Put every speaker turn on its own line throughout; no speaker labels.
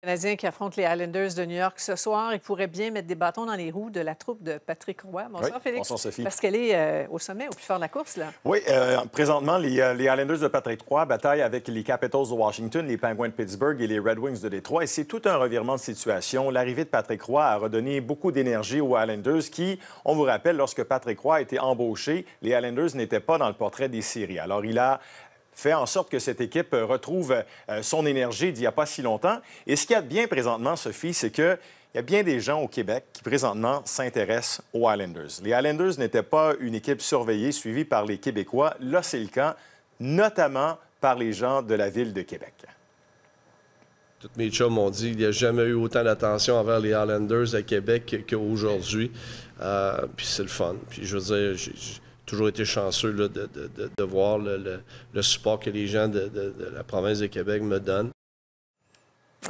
Canadiens qui affrontent les Islanders de New York ce soir, ils pourrait bien mettre des bâtons dans les roues de la troupe de Patrick Roy. Bonsoir, Félix. Bonsoir, Sophie. Parce qu'elle est euh, au sommet, au plus fort de la course, là.
Oui, euh, présentement, les, euh, les, Islanders de Patrick Roy bataillent avec les Capitals de Washington, les Penguins de Pittsburgh et les Red Wings de Détroit. Et c'est tout un revirement de situation. L'arrivée de Patrick Roy a redonné beaucoup d'énergie aux Islanders qui, on vous rappelle, lorsque Patrick Roy a été embauché, les Islanders n'étaient pas dans le portrait des séries. Alors, il a fait en sorte que cette équipe euh, retrouve euh, son énergie d'il n'y a pas si longtemps. Et ce qu'il y a de bien présentement, Sophie, c'est que il y a bien des gens au Québec qui présentement s'intéressent aux Islanders. Les Islanders n'étaient pas une équipe surveillée, suivie par les Québécois. Là, c'est le cas, notamment par les gens de la ville de Québec.
Toutes mes chums m'ont dit qu'il n'y a jamais eu autant d'attention envers les Islanders à Québec qu'aujourd'hui. Euh, puis c'est le fun. Puis je veux dire, toujours été chanceux de, de, de, voir le, le, le, support que les gens de, la province de Québec me donnent.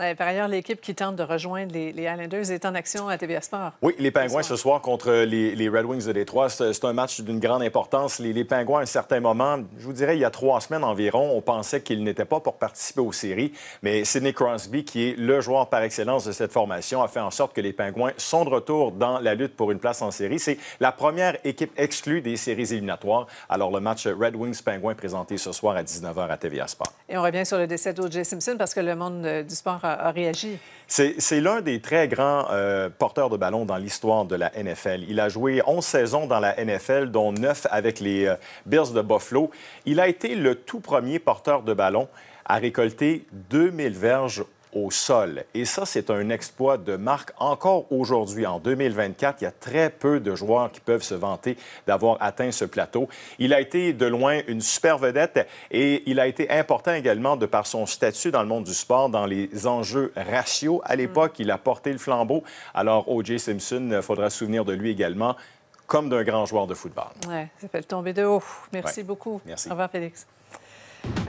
Euh, par ailleurs, l'équipe qui tente de rejoindre les, les, Islanders est en action à TVA Sport.
Oui, les Pingouins ce soir contre
les, Red Wings de Détroit. C'est un match d'une grande importance. Les, les, Pingouins, à un certain moment, je vous dirais, il y a trois semaines environ, on pensait qu'ils n'étaient pas pour participer aux séries. Mais Sidney Crosby, qui est le joueur par excellence de cette formation, a fait en sorte que les Pingouins sont de retour dans la lutte pour une place en série. C'est la première équipe exclue des séries éliminatoires. Alors, le match Red Wings-Pingouins présenté ce soir à 19h à TVA Sport.
Et on revient sur le décès d'O.J. Simpson parce que le monde euh, du sport réagi.
C'est l'un des très grands euh, porteurs de ballon dans l'histoire de la NFL. Il a joué 11 saisons dans la NFL, dont 9 avec les euh, Bears de Buffalo. Il a été le tout premier porteur de ballon à récolter 2000 verges au sol. Et ça, c'est un exploit de marque encore aujourd'hui. En 2024, il y a très peu de joueurs qui peuvent se vanter d'avoir atteint ce plateau. Il a été de loin une super vedette et il a été important également de par son statut dans le monde du sport, dans les enjeux ratios. À l'époque, il a porté le flambeau. Alors, O.J. Simpson, euh, faudra se souvenir de lui également comme d'un grand joueur de football.
Oui, ça fait le tomber de haut. Merci beaucoup. Merci. Au revoir, Félix.